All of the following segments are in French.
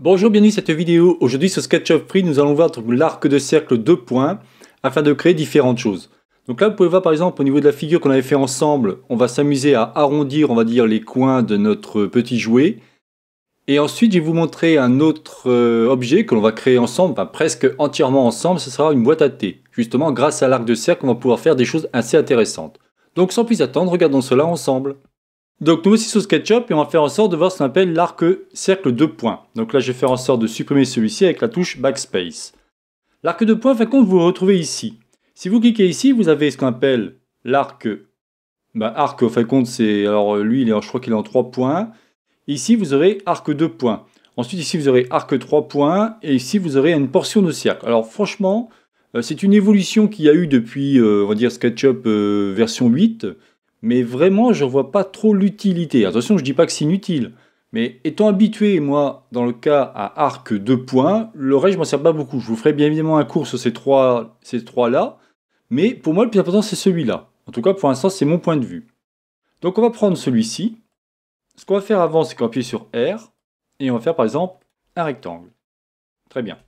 Bonjour, bienvenue dans cette vidéo. Aujourd'hui sur SketchUp Free, nous allons voir l'arc de cercle deux points afin de créer différentes choses. Donc là, vous pouvez voir par exemple au niveau de la figure qu'on avait fait ensemble, on va s'amuser à arrondir, on va dire, les coins de notre petit jouet. Et ensuite, je vais vous montrer un autre euh, objet que l'on va créer ensemble, presque entièrement ensemble, ce sera une boîte à thé. Justement, grâce à l'arc de cercle, on va pouvoir faire des choses assez intéressantes. Donc sans plus attendre, regardons cela ensemble. Donc nous aussi sur SketchUp et on va faire en sorte de voir ce qu'on appelle l'arc cercle de points. Donc là je vais faire en sorte de supprimer celui-ci avec la touche Backspace. L'arc de points, fin compte, vous le retrouvez ici. Si vous cliquez ici, vous avez ce qu'on appelle l'arc. Bah, arc, compte, c'est. Alors euh, lui, il est je crois qu'il est en 3 points. Ici, vous aurez arc 2 points. Ensuite, ici, vous aurez arc 3 points. Et ici, vous aurez une portion de cercle. Alors franchement, euh, c'est une évolution qu'il y a eu depuis, euh, on va dire, SketchUp version 8 mais vraiment, je ne vois pas trop l'utilité. Attention, je ne dis pas que c'est inutile, mais étant habitué, moi, dans le cas à arc 2 points, le reste, je m'en sers pas beaucoup. Je vous ferai bien évidemment un cours sur ces trois, ces trois là, mais pour moi, le plus important, c'est celui-là. En tout cas, pour l'instant, c'est mon point de vue. Donc, on va prendre celui-ci. Ce qu'on va faire avant, c'est qu'on appuie sur R, et on va faire, par exemple, un rectangle. Très bien.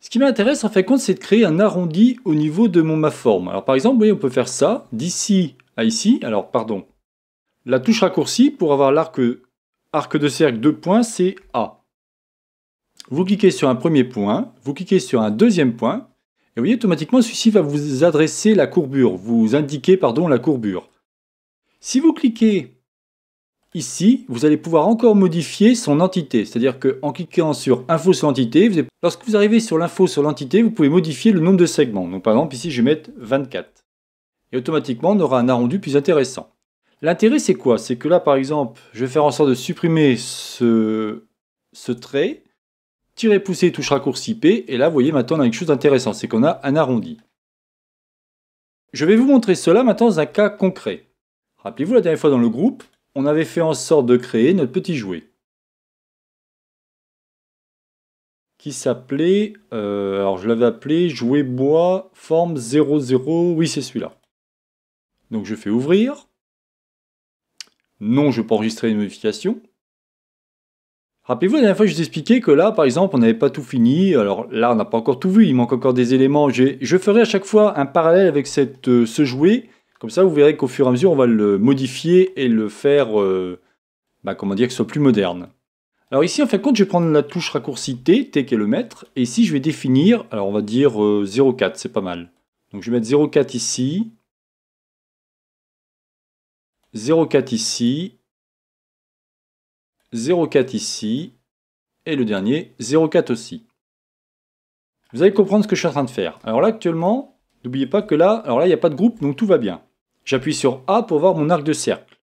Ce qui m'intéresse en fait, compte, c'est de créer un arrondi au niveau de mon ma forme. Alors par exemple, voyez, on peut faire ça, d'ici à ici. Alors pardon, la touche raccourcie pour avoir l'arc arc de cercle de points, c'est A. Vous cliquez sur un premier point, vous cliquez sur un deuxième point, et vous voyez automatiquement celui-ci va vous adresser la courbure, vous indiquer pardon la courbure. Si vous cliquez Ici, vous allez pouvoir encore modifier son entité, c'est-à-dire qu'en cliquant sur Info sur l'entité », lorsque vous arrivez sur l'info sur l'entité, vous pouvez modifier le nombre de segments. Donc par exemple, ici, je vais mettre 24. Et automatiquement, on aura un arrondi plus intéressant. L'intérêt, c'est quoi C'est que là, par exemple, je vais faire en sorte de supprimer ce, ce trait, tirer, pousser, touche raccourci P, et là, vous voyez, maintenant, on a quelque chose d'intéressant, c'est qu'on a un arrondi. Je vais vous montrer cela maintenant dans un cas concret. Rappelez-vous, la dernière fois dans le groupe, on avait fait en sorte de créer notre petit jouet. Qui s'appelait, euh, alors je l'avais appelé jouet bois forme 00, oui c'est celui-là. Donc je fais ouvrir. Non, je peux enregistrer une modification. Rappelez-vous, la dernière fois, je vous expliquais que là, par exemple, on n'avait pas tout fini. Alors là, on n'a pas encore tout vu, il manque encore des éléments. Je, ferai à chaque fois un parallèle avec cette, euh, ce jouet comme ça, vous verrez qu'au fur et à mesure, on va le modifier et le faire, euh, bah, comment dire, que ce soit plus moderne. Alors ici, en fin de compte, je vais prendre la touche raccourci T, T qui est le mètre, et ici, je vais définir, alors on va dire 0,4, euh, c'est pas mal. Donc je vais mettre 0,4 ici, 0,4 ici, 0,4 ici, et le dernier 0,4 aussi. Vous allez comprendre ce que je suis en train de faire. Alors là, actuellement, n'oubliez pas que là, alors là, il n'y a pas de groupe, donc tout va bien. J'appuie sur A pour voir mon arc de cercle.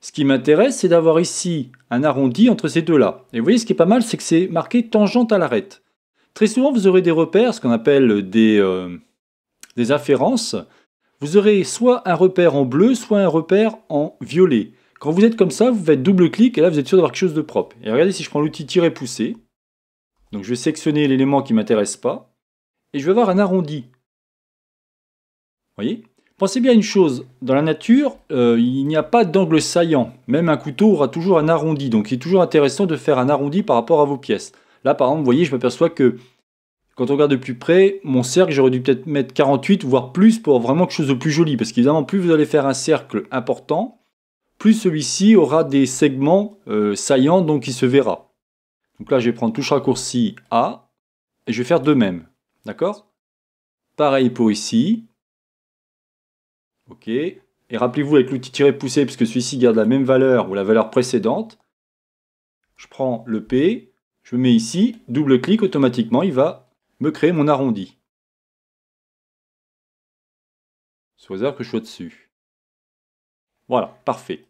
Ce qui m'intéresse, c'est d'avoir ici un arrondi entre ces deux-là. Et vous voyez, ce qui est pas mal, c'est que c'est marqué tangente à l'arête. Très souvent, vous aurez des repères, ce qu'on appelle des, euh, des afférences. Vous aurez soit un repère en bleu, soit un repère en violet. Quand vous êtes comme ça, vous faites double clic et là vous êtes sûr d'avoir quelque chose de propre. Et regardez si je prends l'outil tirer pousser. Donc je vais sélectionner l'élément qui ne m'intéresse pas. Et je vais avoir un arrondi. Vous voyez Pensez bien à une chose, dans la nature, euh, il n'y a pas d'angle saillant. Même un couteau aura toujours un arrondi, donc il est toujours intéressant de faire un arrondi par rapport à vos pièces. Là, par exemple, vous voyez, je m'aperçois que quand on regarde de plus près, mon cercle, j'aurais dû peut-être mettre 48, voire plus, pour vraiment quelque chose de plus joli. Parce qu'évidemment, plus vous allez faire un cercle important, plus celui-ci aura des segments euh, saillants, donc il se verra. Donc là, je vais prendre touche raccourci A, et je vais faire de même. D'accord Pareil pour ici. OK. Et rappelez-vous avec l'outil tirer poussé, puisque celui-ci garde la même valeur ou la valeur précédente, je prends le P, je mets ici, double-clic, automatiquement, il va me créer mon arrondi. Soit que je sois dessus. Voilà, parfait.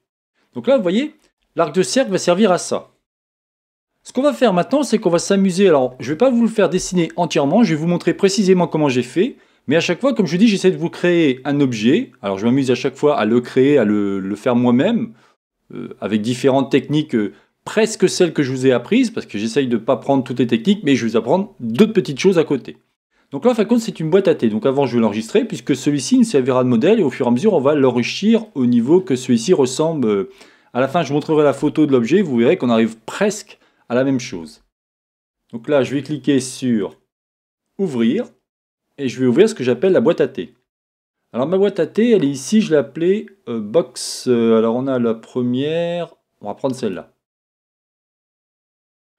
Donc là, vous voyez, l'arc de cercle va servir à ça. Ce qu'on va faire maintenant, c'est qu'on va s'amuser. Alors, je ne vais pas vous le faire dessiner entièrement, je vais vous montrer précisément comment j'ai fait. Mais à chaque fois, comme je vous dis, j'essaie de vous créer un objet. Alors je m'amuse à chaque fois à le créer, à le, faire moi-même, euh, avec différentes techniques, euh, presque celles que je vous ai apprises, parce que j'essaye de ne pas prendre toutes les techniques, mais je vais vous apprendre d'autres petites choses à côté. Donc là, en fin de compte, c'est une boîte à thé. Donc avant, je vais l'enregistrer, puisque celui-ci ne servira de modèle, et au fur et à mesure, on va l'enrichir au niveau que celui-ci ressemble. Euh, à la fin, je montrerai la photo de l'objet, vous verrez qu'on arrive presque à la même chose. Donc là, je vais cliquer sur Ouvrir et je vais ouvrir ce que j'appelle la boîte à thé. Alors ma boîte à thé, elle est ici, je l'ai appelée euh, box. Euh, alors on a la première, on va prendre celle-là.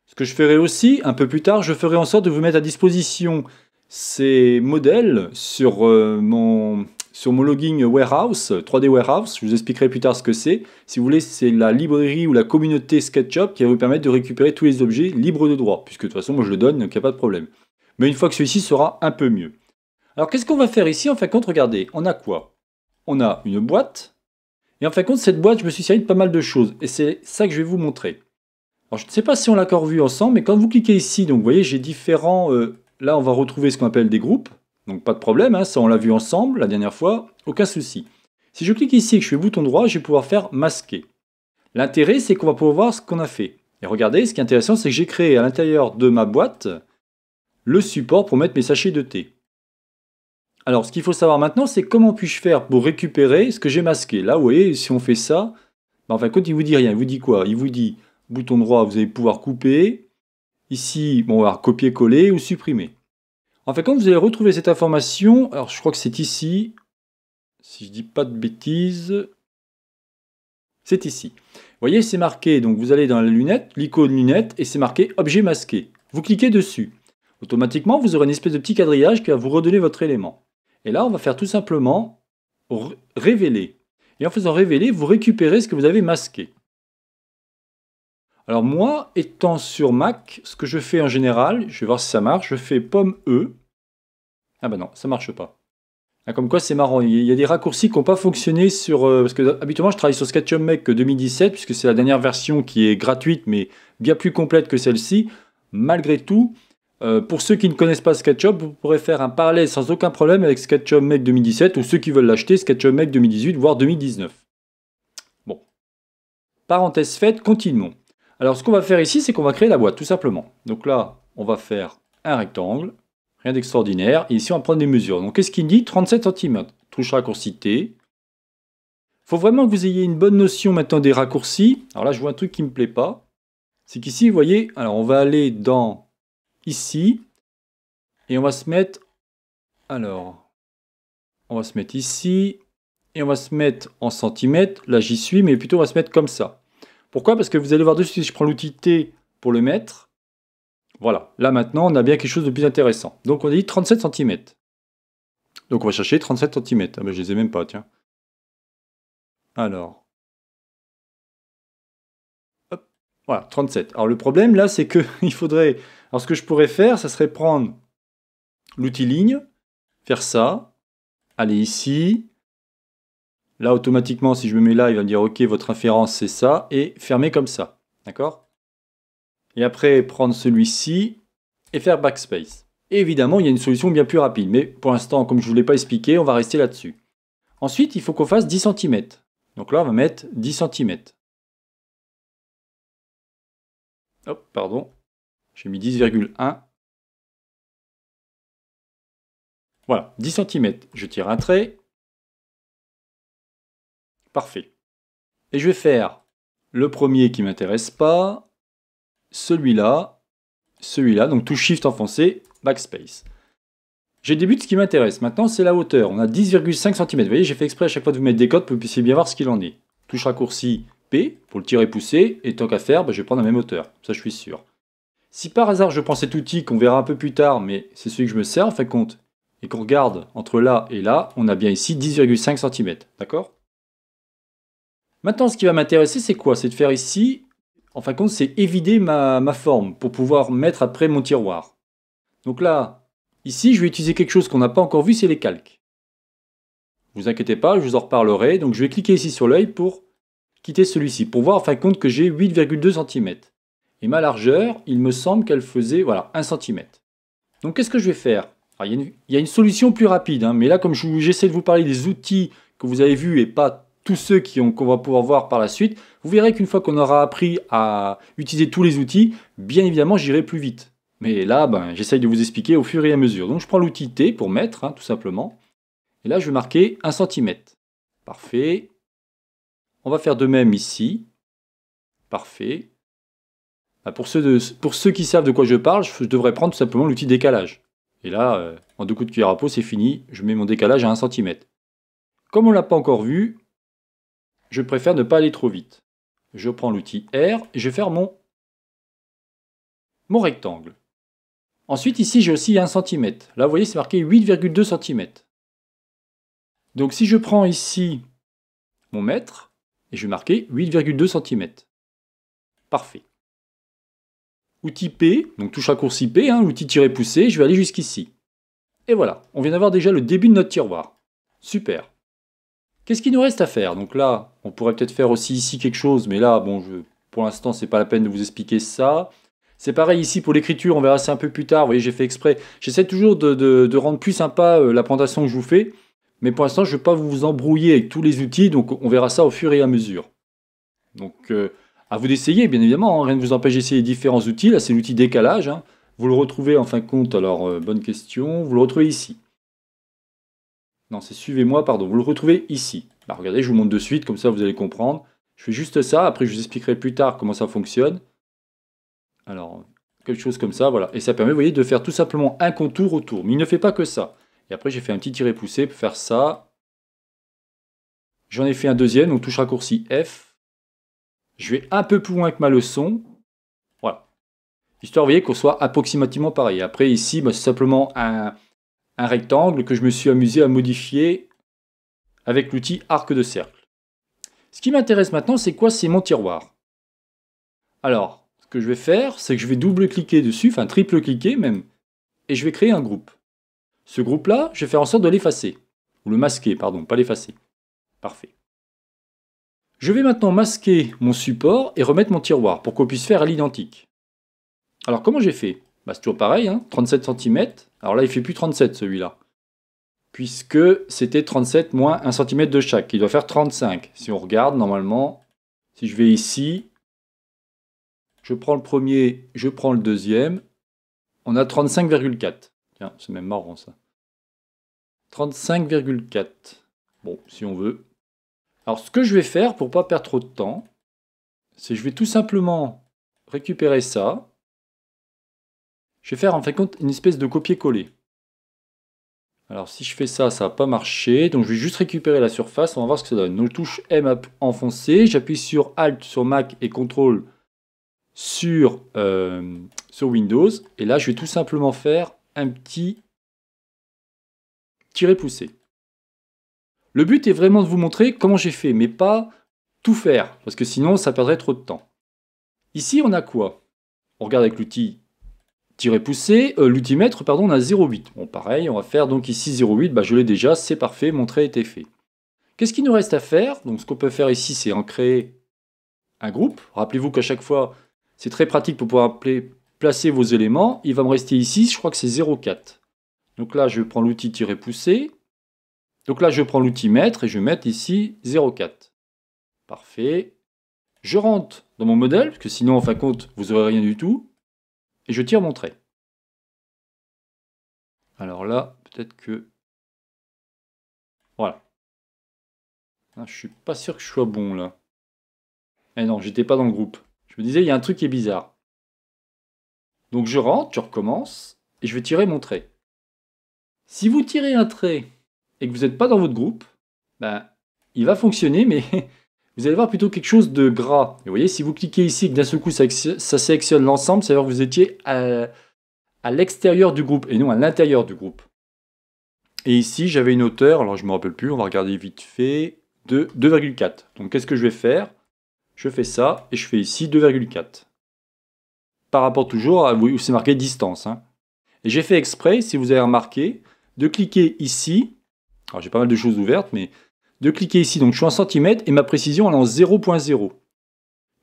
Ce que je ferai aussi, un peu plus tard, je ferai en sorte de vous mettre à disposition ces modèles sur euh, mon sur mon logging warehouse, 3D warehouse, je vous expliquerai plus tard ce que c'est. Si vous voulez, c'est la librairie ou la communauté SketchUp qui va vous permettre de récupérer tous les objets libres de droit, puisque de toute façon, moi je le donne, donc il n'y a pas de problème. Mais une fois que celui-ci sera un peu mieux. Alors qu'est-ce qu'on va faire ici En fin de compte, regardez, on a quoi On a une boîte, et en fin de compte, cette boîte, je me suis servi de pas mal de choses, et c'est ça que je vais vous montrer. Alors je ne sais pas si on l'a encore vu ensemble, mais quand vous cliquez ici, donc vous voyez, j'ai différents... Euh, là, on va retrouver ce qu'on appelle des groupes, donc pas de problème, hein, ça on l'a vu ensemble la dernière fois, aucun souci. Si je clique ici et que je fais bouton droit, je vais pouvoir faire masquer. L'intérêt, c'est qu'on va pouvoir voir ce qu'on a fait. Et regardez, ce qui est intéressant, c'est que j'ai créé à l'intérieur de ma boîte le support pour mettre mes sachets de thé. Alors, ce qu'il faut savoir maintenant, c'est comment puis-je faire pour récupérer ce que j'ai masqué. Là, vous voyez, si on fait ça, ben, enfin, quand il vous dit rien, il vous dit quoi Il vous dit, bouton droit, vous allez pouvoir couper. Ici, bon, on va copier-coller ou supprimer. En fait, quand vous allez retrouver cette information, alors je crois que c'est ici, si je dis pas de bêtises, c'est ici. Vous voyez, c'est marqué, donc vous allez dans la lunette, l'icône lunette, et c'est marqué objet masqué. Vous cliquez dessus. Automatiquement, vous aurez une espèce de petit quadrillage qui va vous redonner votre élément. Et là, on va faire tout simplement révéler. Et en faisant révéler, vous récupérez ce que vous avez masqué. Alors moi, étant sur Mac, ce que je fais en général, je vais voir si ça marche, je fais pomme E. Ah bah ben non, ça marche pas. Ah, comme quoi c'est marrant, il y a des raccourcis qui n'ont pas fonctionné sur... Euh, parce que habituellement je travaille sur SketchUp Mac 2017, puisque c'est la dernière version qui est gratuite, mais bien plus complète que celle-ci. Malgré tout, euh, pour ceux qui ne connaissent pas SketchUp, vous pourrez faire un parallèle sans aucun problème avec SketchUp Make 2017 ou ceux qui veulent l'acheter, SketchUp Make 2018, voire 2019. Bon. Parenthèse faite, continuons. Alors ce qu'on va faire ici, c'est qu'on va créer la boîte, tout simplement. Donc là, on va faire un rectangle, rien d'extraordinaire. Et ici, on va prendre des mesures. Donc qu'est-ce qu'il dit 37 cm. Touche raccourcité. Il faut vraiment que vous ayez une bonne notion maintenant des raccourcis. Alors là, je vois un truc qui ne me plaît pas. C'est qu'ici, vous voyez, alors on va aller dans ici. Et on va se mettre... Alors, on va se mettre ici. Et on va se mettre en centimètres. Là, j'y suis, mais plutôt on va se mettre comme ça. Pourquoi Parce que vous allez voir dessus, si je prends l'outil T pour le mettre, voilà, là maintenant, on a bien quelque chose de plus intéressant. Donc on a dit 37 centimètres. Donc on va chercher 37 centimètres. Ah ben je les ai même pas, tiens. Alors. Hop. Voilà, 37. Alors le problème là, c'est que il faudrait alors ce que je pourrais faire, ça serait prendre l'outil ligne, faire ça, aller ici. Là, automatiquement, si je me mets là, il va me dire, OK, votre inférence, c'est ça, et fermer comme ça. D'accord Et après, prendre celui-ci et faire backspace. évidemment, il y a une solution bien plus rapide, mais pour l'instant, comme je ne vous l'ai pas expliqué, on va rester là-dessus. Ensuite, il faut qu'on fasse 10 cm. Donc là, on va mettre 10 cm. Hop, pardon. J'ai mis 10,1. Voilà, 10 cm. Je tire un trait. Parfait. Et je vais faire le premier qui m'intéresse pas, celui-là, celui-là, donc tout Shift enfoncé, Backspace. J'ai débuté début ce qui m'intéresse. Maintenant, c'est la hauteur. On a 10,5 cm. Vous voyez, j'ai fait exprès à chaque fois de vous mettre des codes pour que vous puissiez bien voir ce qu'il en est. Touche raccourci P pour le tirer et pousser. Et tant qu'à faire, bah, je vais prendre la même hauteur. Ça, je suis sûr. Si par hasard je prends cet outil qu'on verra un peu plus tard, mais c'est celui que je me sers en fin de compte, et qu'on regarde entre là et là, on a bien ici 10,5 cm, d'accord Maintenant, ce qui va m'intéresser, c'est quoi C'est de faire ici, en fin de compte, c'est évider ma, forme pour pouvoir mettre après mon tiroir. Donc là, ici, je vais utiliser quelque chose qu'on n'a pas encore vu, c'est les calques. Vous inquiétez pas, je vous en reparlerai. Donc je vais cliquer ici sur l'œil pour quitter celui-ci, pour voir en fin de compte que j'ai 8,2 cm. Et ma largeur, il me semble qu'elle faisait voilà, 1 cm. Donc qu'est-ce que je vais faire il, y a une, solution plus rapide, hein, mais là comme j'essaie de vous parler des outils que vous avez vus et pas tous ceux qu'on va pouvoir voir par la suite, vous verrez qu'une fois qu'on aura appris à utiliser tous les outils, bien évidemment j'irai plus vite. Mais là, j'essaie ben, j'essaye de vous expliquer au fur et à mesure. Donc je prends l'outil T pour mettre, hein, tout simplement. Et là, je vais marquer 1 cm. Parfait. On va faire de même ici. Parfait. Bah, pour ceux, pour ceux qui savent de quoi je parle, je, devrais prendre tout simplement l'outil décalage. Et là, euh, en deux coups de cuillère à peau, c'est fini. Je mets mon décalage à 1 cm. Comme on ne l'a pas encore vu, je préfère ne pas aller trop vite. Je prends l'outil R et je vais faire mon, mon rectangle. Ensuite, ici, j'ai aussi 1 cm. Là, vous voyez, c'est marqué 8,2 cm. Donc, si je prends ici mon mètre, et je vais marquer 8,2 cm. Parfait outil P, donc touche raccourci P, hein, outil tirer poussé, je vais aller jusqu'ici. Et voilà, on vient d'avoir déjà le début de notre tiroir. Super. Qu'est-ce qu'il nous reste à faire Donc là, on pourrait peut-être faire aussi ici quelque chose, mais là, bon, je, pour l'instant, c'est pas la peine de vous expliquer ça. C'est pareil ici pour l'écriture, on verra ça un peu plus tard. Vous voyez, j'ai fait exprès. J'essaie toujours de, rendre plus sympa euh, l'apprentissage la présentation que je vous fais, mais pour l'instant, je ne veux pas vous embrouiller avec tous les outils, donc on verra ça au fur et à mesure. Donc, euh, à vous d'essayer, bien évidemment. Hein. Rien ne vous empêche d'essayer différents outils. Là, c'est l'outil décalage. Hein. Vous le retrouvez en fin de compte. Alors, euh, bonne question. Vous le retrouvez ici. Non, c'est suivez-moi, pardon. Vous le retrouvez ici. regardez, je vous montre de suite. Comme ça, vous allez comprendre. Je fais juste ça. Après, je vous expliquerai plus tard comment ça fonctionne. Alors, quelque chose comme ça, voilà. Et ça permet, vous voyez, de faire tout simplement un contour autour. Mais il ne fait pas que ça. Et après, j'ai fait un petit tiré poussé pour faire ça. J'en ai fait un deuxième, donc touche raccourci F. Je vais un peu plus loin que ma leçon. Voilà. Histoire, vous voyez, qu'on soit approximativement pareil. Après, ici, bah, c'est simplement un, un rectangle que je me suis amusé à modifier avec l'outil arc de cercle. Ce qui m'intéresse maintenant, c'est quoi C'est mon tiroir. Alors, ce que je vais faire, c'est que je vais double-cliquer dessus, enfin triple-cliquer même, et je vais créer un groupe. Ce groupe-là, je vais faire en sorte de l'effacer. Ou le masquer, pardon, pas l'effacer. Parfait. Je vais maintenant masquer mon support et remettre mon tiroir pour qu'on puisse faire à l'identique. Alors comment j'ai fait bah, C'est toujours pareil, 37 hein, cm. Alors là, il fait plus 37 celui-là. Puisque c'était 37 moins 1 cm de chaque. Il doit faire 35. Si on regarde, normalement, si je vais ici, je prends le premier, je prends le deuxième, on a 35,4. Tiens, c'est même marrant ça. 35,4. Bon, si on veut, alors ce que je vais faire pour ne pas perdre trop de temps, c'est que je vais tout simplement récupérer ça. Je vais faire en fin une espèce de copier-coller. Alors si je fais ça, ça n'a pas marché. Donc je vais juste récupérer la surface. On va voir ce que ça donne. Donc touche M enfoncé. J'appuie sur Alt sur Mac et CTRL sur, euh, sur Windows. Et là, je vais tout simplement faire un petit tirer pousser le but est vraiment de vous montrer comment j'ai fait, mais pas tout faire, parce que sinon ça perdrait trop de temps. Ici, on a quoi On regarde avec l'outil tirer poussé, euh, l'outil mètre pardon, on a 0,8. Bon, pareil, on va faire donc ici 0,8, bah, je l'ai déjà, c'est parfait, mon était fait. Qu'est-ce qu'il nous reste à faire Donc, ce qu'on peut faire ici, c'est en créer un groupe. Rappelez-vous qu'à chaque fois, c'est très pratique pour pouvoir appeler, placer vos éléments. Il va me rester ici, je crois que c'est 0,4. Donc là, je prends l'outil tirer pousser donc là, je prends l'outil mètre et je vais mettre ici 0,4. Parfait. Je rentre dans mon modèle, parce que sinon, en fin de compte, vous n'aurez rien du tout. Et je tire mon trait. Alors là, peut-être que... Voilà. Ah, je ne suis pas sûr que je sois bon, là. Eh non, j'étais pas dans le groupe. Je me disais, il y a un truc qui est bizarre. Donc je rentre, je recommence, et je vais tirer mon trait. Si vous tirez un trait et que vous n'êtes pas dans votre groupe, ben, il va fonctionner, mais vous allez voir plutôt quelque chose de gras. vous voyez, si vous cliquez ici que d'un seul coup ça, sélectionne l'ensemble, cest veut dire que vous étiez à, l'extérieur du groupe et non à l'intérieur du groupe. Et ici, j'avais une hauteur, alors je ne me rappelle plus, on va regarder vite fait, de 2,4. Donc qu'est-ce que je vais faire Je fais ça et je fais ici 2,4. Par rapport toujours à où c'est marqué distance. Hein. Et j'ai fait exprès, si vous avez remarqué, de cliquer ici alors j'ai pas mal de choses ouvertes, mais de cliquer ici, donc je suis en centimètres et ma précision elle est en 0.0.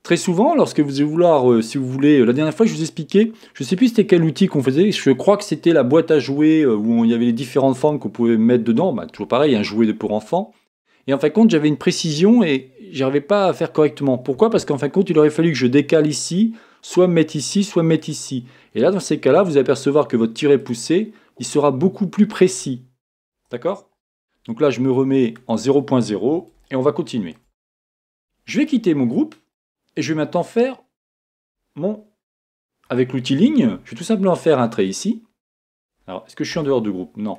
Très souvent, lorsque vous allez vouloir, euh, si vous voulez, euh, la dernière fois je vous expliquais, je ne sais plus c'était quel outil qu'on faisait, je crois que c'était la boîte à jouer euh, où il y avait les différentes formes qu'on pouvait mettre dedans, bah, toujours pareil, un jouet de pour enfants. Et en fin de compte, j'avais une précision et je n'arrivais pas à faire correctement. Pourquoi Parce qu'en fin de compte, il aurait fallu que je décale ici, soit me mettre ici, soit me mettre ici. Et là, dans ces cas-là, vous allez apercevoir que votre tiré poussé, il sera beaucoup plus précis. D'accord donc là, je me remets en 0.0 et on va continuer. Je vais quitter mon groupe et je vais maintenant faire mon... Avec l'outil ligne, je vais tout simplement faire un trait ici. Alors, est-ce que je suis en dehors du groupe Non.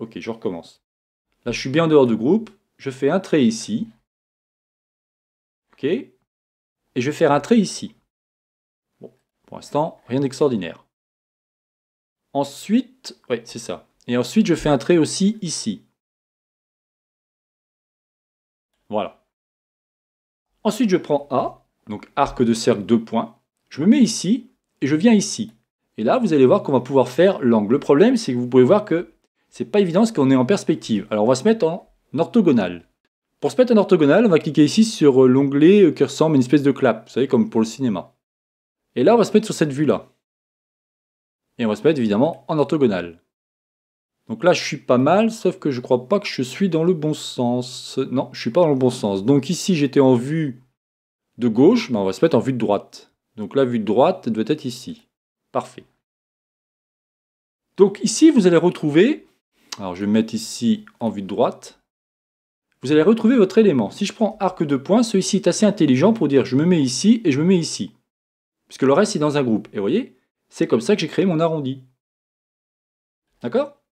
Ok, je recommence. Là, je suis bien en dehors du groupe. Je fais un trait ici. Ok. Et je vais faire un trait ici. Bon, pour l'instant, rien d'extraordinaire. Ensuite, oui, c'est ça. Et ensuite, je fais un trait aussi ici. Voilà. Ensuite, je prends A, donc arc de cercle 2 points. Je me mets ici et je viens ici. Et là, vous allez voir qu'on va pouvoir faire l'angle. Le problème, c'est que vous pouvez voir que c'est pas évident ce qu'on est en perspective. Alors, on va se mettre en orthogonale. Pour se mettre en orthogonale, on va cliquer ici sur l'onglet euh, qui ressemble à une espèce de clap, vous savez, comme pour le cinéma. Et là, on va se mettre sur cette vue-là. Et on va se mettre évidemment en orthogonale. Donc là, je suis pas mal, sauf que je crois pas que je suis dans le bon sens. Non, je suis pas dans le bon sens. Donc ici, j'étais en vue de gauche, mais on va se mettre en vue de droite. Donc la vue de droite doit être ici. Parfait. Donc ici, vous allez retrouver, alors je vais mettre ici en vue de droite, vous allez retrouver votre élément. Si je prends arc de points, celui-ci est assez intelligent pour dire je me mets ici et je me mets ici. Puisque le reste est dans un groupe. Et vous voyez, c'est comme ça que j'ai créé mon arrondi. D'accord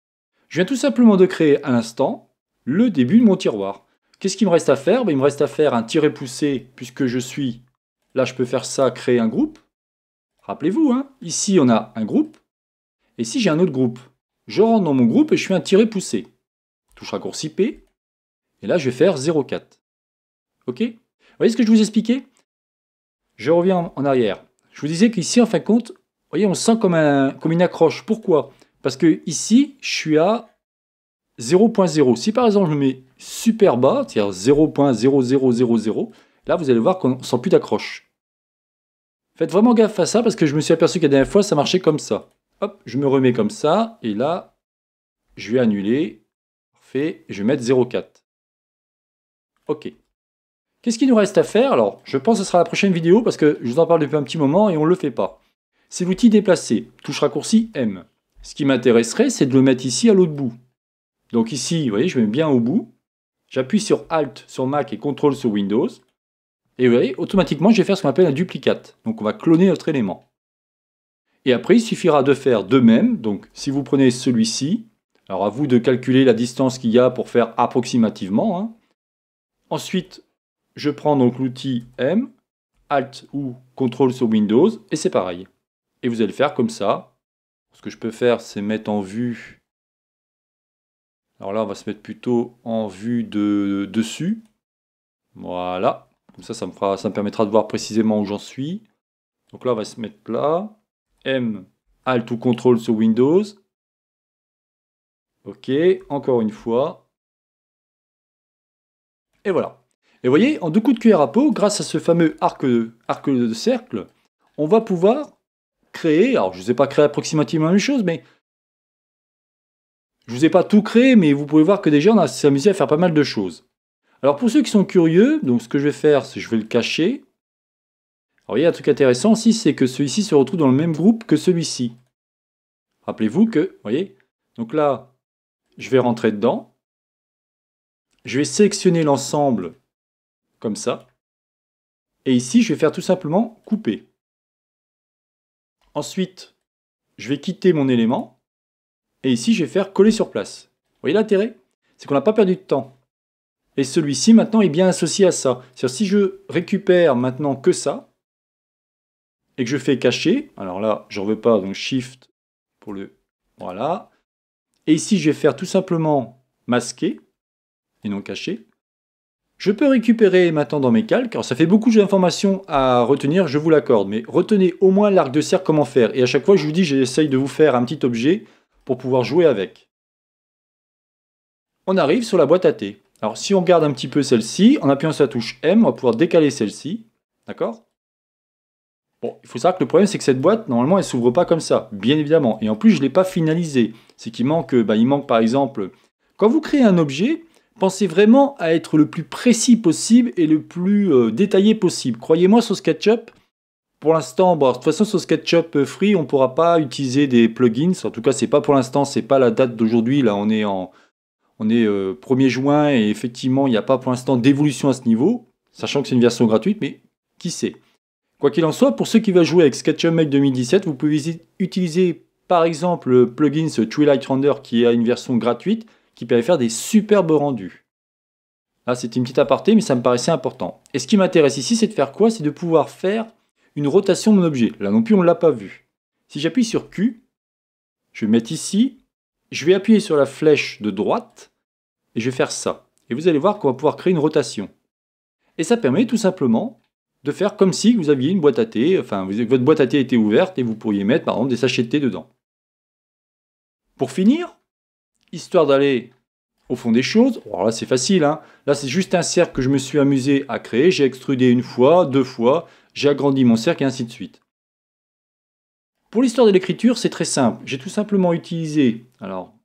je viens tout simplement de créer à l'instant le début de mon tiroir. Qu'est-ce qu'il me reste à faire ben, Il me reste à faire un tiré poussé puisque je suis... Là, je peux faire ça, créer un groupe. Rappelez-vous, hein, ici, on a un groupe. Et si j'ai un autre groupe, je rentre dans mon groupe et je fais un tiré poussé. Touche raccourci P. Et là, je vais faire 0,4. OK Vous voyez ce que je vous expliquais Je reviens en arrière. Je vous disais qu'ici, en fin de compte, voyez, on sent comme, un, comme une accroche. Pourquoi parce que ici, je suis à 0.0. Si par exemple je mets super bas, c'est-à-dire 0.0000, là vous allez voir qu'on sent plus d'accroche. Faites vraiment gaffe à ça parce que je me suis aperçu qu'à la dernière fois ça marchait comme ça. Hop, je me remets comme ça et là je vais annuler. Parfait, je vais mettre 0.4. Ok. Qu'est-ce qu'il nous reste à faire Alors, je pense que ce sera la prochaine vidéo parce que je vous en parle depuis un petit moment et on ne le fait pas. C'est l'outil déplacer, touche raccourci M ce qui m'intéresserait, c'est de le mettre ici à l'autre bout. Donc ici, vous voyez, je mets bien au bout. J'appuie sur Alt sur Mac et CTRL sur Windows. Et vous voyez, automatiquement, je vais faire ce qu'on appelle un duplicate. Donc on va cloner notre élément. Et après, il suffira de faire de même. Donc si vous prenez celui-ci, alors à vous de calculer la distance qu'il y a pour faire approximativement. Hein. Ensuite, je prends donc l'outil M, Alt ou CTRL sur Windows, et c'est pareil. Et vous allez le faire comme ça, ce que je peux faire, c'est mettre en vue. Alors là, on va se mettre plutôt en vue de, dessus. Voilà. Comme ça, ça me, fera, ça me permettra de voir précisément où j'en suis. Donc là, on va se mettre là. M, Alt ou Control sur Windows. OK, encore une fois. Et voilà. Et vous voyez, en deux coups de cuillère à peau, grâce à ce fameux arc de cercle, on va pouvoir créé, alors je ne vous ai pas créé approximativement la même chose, mais je ne vous ai pas tout créé, mais vous pouvez voir que déjà on a s'amusé à faire pas mal de choses. Alors pour ceux qui sont curieux, donc ce que je vais faire, c'est que je vais le cacher. Alors il y a un truc intéressant aussi, c'est que celui-ci se retrouve dans le même groupe que celui-ci. Rappelez-vous que, vous voyez, donc là, je vais rentrer dedans. Je vais sélectionner l'ensemble comme ça. Et ici, je vais faire tout simplement couper. Ensuite, je vais quitter mon élément. Et ici, je vais faire coller sur place. Vous voyez l'intérêt C'est qu'on n'a pas perdu de temps. Et celui-ci, maintenant, est bien associé à ça. C'est-à-dire, si je récupère maintenant que ça, et que je fais cacher, alors là, je ne veux pas, donc Shift pour le... Voilà. Et ici, je vais faire tout simplement masquer, et non cacher. Je peux récupérer maintenant dans mes calques, alors ça fait beaucoup d'informations à retenir, je vous l'accorde, mais retenez au moins l'arc de cercle comment faire, et à chaque fois je vous dis j'essaye de vous faire un petit objet pour pouvoir jouer avec. On arrive sur la boîte à thé. Alors si on regarde un petit peu celle-ci, en appuyant sur la touche M, on va pouvoir décaler celle-ci, d'accord Bon, il faut savoir que le problème, c'est que cette boîte, normalement, elle s'ouvre pas comme ça, bien évidemment. Et en plus, je ne l'ai pas finalisée. C'est qu'il manque, euh, bah, il manque par exemple, quand vous créez un objet, Pensez vraiment à être le plus précis possible et le plus euh, détaillé possible. Croyez-moi sur SketchUp, pour l'instant, de toute façon sur SketchUp euh, Free, on ne pourra pas utiliser des plugins. En tout cas, ce n'est pas pour l'instant, ce n'est pas la date d'aujourd'hui. Là, on est en on est 1er euh, juin et effectivement, il n'y a pas pour l'instant d'évolution à ce niveau, sachant que c'est une version gratuite, mais qui sait. Quoi qu'il en soit, pour ceux qui veulent jouer avec SketchUp Make 2017, vous pouvez utiliser par exemple le plugin Twilight Render qui a une version gratuite qui permet de faire des superbes rendus. Là, ah, c'était une petite aparté, mais ça me paraissait important. Et ce qui m'intéresse ici, c'est de faire quoi C'est de pouvoir faire une rotation de mon objet. Là non plus, on ne l'a pas vu. Si j'appuie sur Q, je vais mettre ici, je vais appuyer sur la flèche de droite, et je vais faire ça. Et vous allez voir qu'on va pouvoir créer une rotation. Et ça permet tout simplement de faire comme si vous aviez une boîte à thé, enfin votre boîte à thé était ouverte et vous pourriez mettre par exemple des sachets de thé dedans. Pour finir, histoire d'aller au fond des choses. Alors là, c'est facile. Hein. Là, c'est juste un cercle que je me suis amusé à créer. J'ai extrudé une fois, deux fois, j'ai agrandi mon cercle et ainsi de suite. Pour l'histoire de l'écriture, c'est très simple. J'ai tout simplement utilisé. Alors,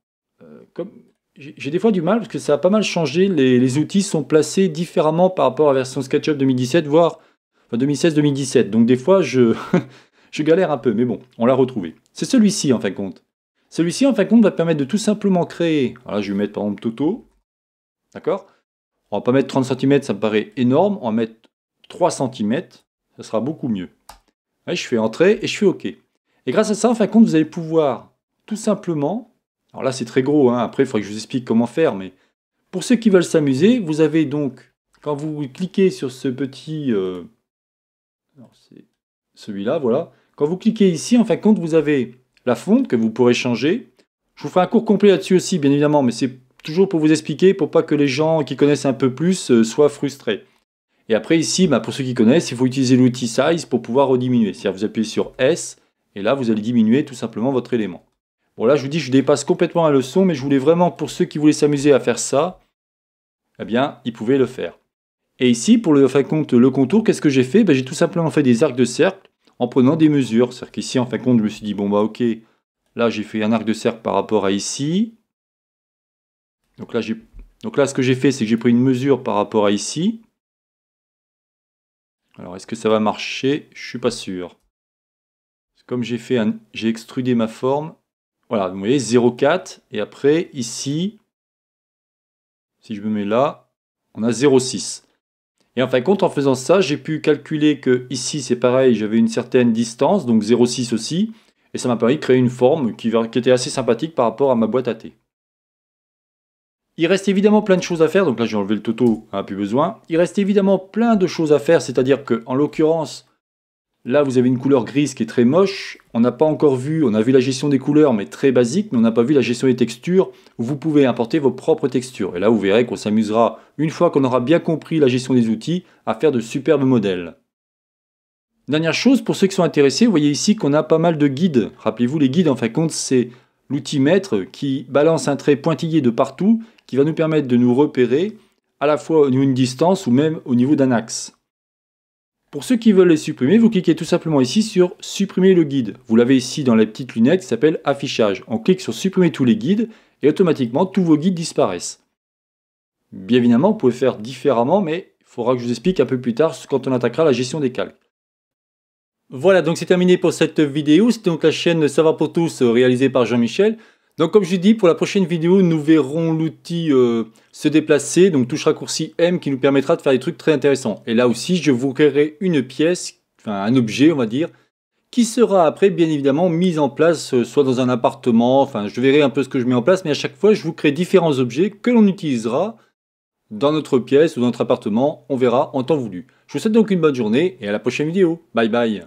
euh, comme j'ai des fois du mal parce que ça a pas mal changé. Les, outils sont placés différemment par rapport à la version SketchUp 2017, voire 2016-2017. Donc des fois, je, je galère un peu, mais bon, on l'a retrouvé. C'est celui-ci en fin de compte. Celui-ci, en fin de compte, va permettre de tout simplement créer. Alors là, je vais mettre par exemple Toto. D'accord On ne va pas mettre 30 cm, ça me paraît énorme. On va mettre 3 cm, ça sera beaucoup mieux. je fais Entrer et je fais OK. Et grâce à ça, en fin de compte, vous allez pouvoir tout simplement. Alors là, c'est très gros, hein, après, il faudrait que je vous explique comment faire, mais pour ceux qui veulent s'amuser, vous avez donc, quand vous cliquez sur ce petit. Euh, celui-là, voilà. Quand vous cliquez ici, en fin de compte, vous avez la fonte que vous pourrez changer. Je vous fais un cours complet là-dessus aussi, bien évidemment, mais c'est toujours pour vous expliquer, pour pas que les gens qui connaissent un peu plus euh, soient frustrés. Et après ici, bah, pour ceux qui connaissent, il faut utiliser l'outil Size pour pouvoir rediminuer. C'est-à-dire vous appuyez sur S, et là vous allez diminuer tout simplement votre élément. Bon là je vous dis, je dépasse complètement la leçon, mais je voulais vraiment, pour ceux qui voulaient s'amuser à faire ça, eh bien, ils pouvaient le faire. Et ici, pour le, faire le contour, qu'est-ce que j'ai fait ben, J'ai tout simplement fait des arcs de cercle en prenant des mesures. C'est-à-dire qu'ici, en fin de compte, je me suis dit, bon, bah ok, là j'ai fait un arc de cercle par rapport à ici. Donc là, Donc là ce que j'ai fait, c'est que j'ai pris une mesure par rapport à ici. Alors, est-ce que ça va marcher Je suis pas sûr. Comme j'ai fait un... j'ai extrudé ma forme. Voilà, vous voyez, 0,4. Et après, ici, si je me mets là, on a 0,6. Et en fin de compte, en faisant ça, j'ai pu calculer que ici, c'est pareil, j'avais une certaine distance, donc 0,6 aussi, et ça m'a permis de créer une forme qui, était assez sympathique par rapport à ma boîte à thé. Il reste évidemment plein de choses à faire, donc là j'ai enlevé le toto, n'a hein, plus besoin. Il reste évidemment plein de choses à faire, c'est-à-dire que, en l'occurrence, Là, vous avez une couleur grise qui est très moche. On n'a pas encore vu, on a vu la gestion des couleurs, mais très basique, mais on n'a pas vu la gestion des textures. Vous pouvez importer vos propres textures. Et là, vous verrez qu'on s'amusera, une fois qu'on aura bien compris la gestion des outils, à faire de superbes modèles. Dernière chose, pour ceux qui sont intéressés, vous voyez ici qu'on a pas mal de guides. Rappelez-vous, les guides, en fin de compte, c'est l'outil maître qui balance un trait pointillé de partout, qui va nous permettre de nous repérer, à la fois au niveau d'une distance ou même au niveau d'un axe. Pour ceux qui veulent les supprimer, vous cliquez tout simplement ici sur supprimer le guide. Vous l'avez ici dans la petite lunette qui s'appelle affichage. On clique sur supprimer tous les guides et automatiquement tous vos guides disparaissent. Bien évidemment, vous pouvez faire différemment, mais il faudra que je vous explique un peu plus tard quand on attaquera la gestion des calques. Voilà, donc c'est terminé pour cette vidéo. C'était donc la chaîne Ça va pour tous réalisée par Jean-Michel. Donc comme je dis, pour la prochaine vidéo, nous verrons l'outil euh, se déplacer, donc touche raccourci M qui nous permettra de faire des trucs très intéressants. Et là aussi, je vous créerai une pièce, enfin un objet on va dire, qui sera après bien évidemment mise en place, euh, soit dans un appartement, enfin je verrai un peu ce que je mets en place, mais à chaque fois je vous crée différents objets que l'on utilisera dans notre pièce ou dans notre appartement, on verra en temps voulu. Je vous souhaite donc une bonne journée et à la prochaine vidéo. Bye bye